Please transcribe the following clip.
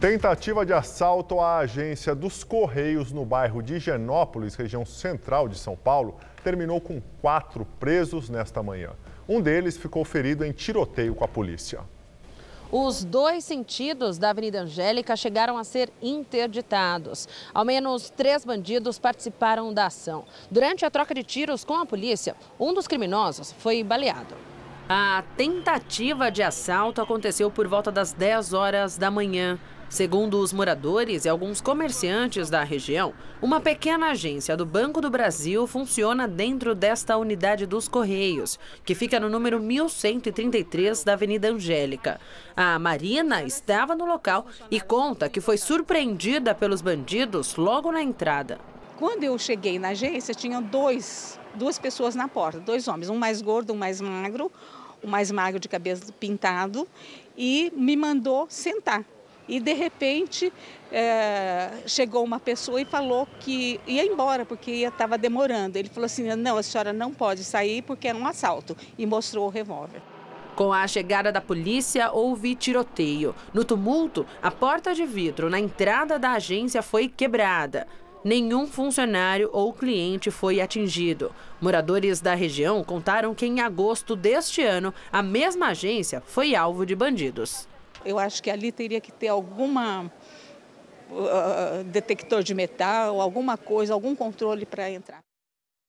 Tentativa de assalto à agência dos Correios no bairro de Genópolis, região central de São Paulo, terminou com quatro presos nesta manhã. Um deles ficou ferido em tiroteio com a polícia. Os dois sentidos da Avenida Angélica chegaram a ser interditados. Ao menos três bandidos participaram da ação. Durante a troca de tiros com a polícia, um dos criminosos foi baleado. A tentativa de assalto aconteceu por volta das 10 horas da manhã. Segundo os moradores e alguns comerciantes da região, uma pequena agência do Banco do Brasil funciona dentro desta unidade dos Correios, que fica no número 1133 da Avenida Angélica. A Marina estava no local e conta que foi surpreendida pelos bandidos logo na entrada. Quando eu cheguei na agência, tinha dois, duas pessoas na porta, dois homens, um mais gordo, um mais magro, o um mais magro de cabelo pintado, e me mandou sentar e de repente é, chegou uma pessoa e falou que ia embora porque estava demorando. Ele falou assim: não, a senhora não pode sair porque era é um assalto e mostrou o revólver. Com a chegada da polícia, houve tiroteio. No tumulto, a porta de vidro na entrada da agência foi quebrada. Nenhum funcionário ou cliente foi atingido. Moradores da região contaram que em agosto deste ano, a mesma agência foi alvo de bandidos. Eu acho que ali teria que ter alguma uh, detector de metal, alguma coisa, algum controle para entrar.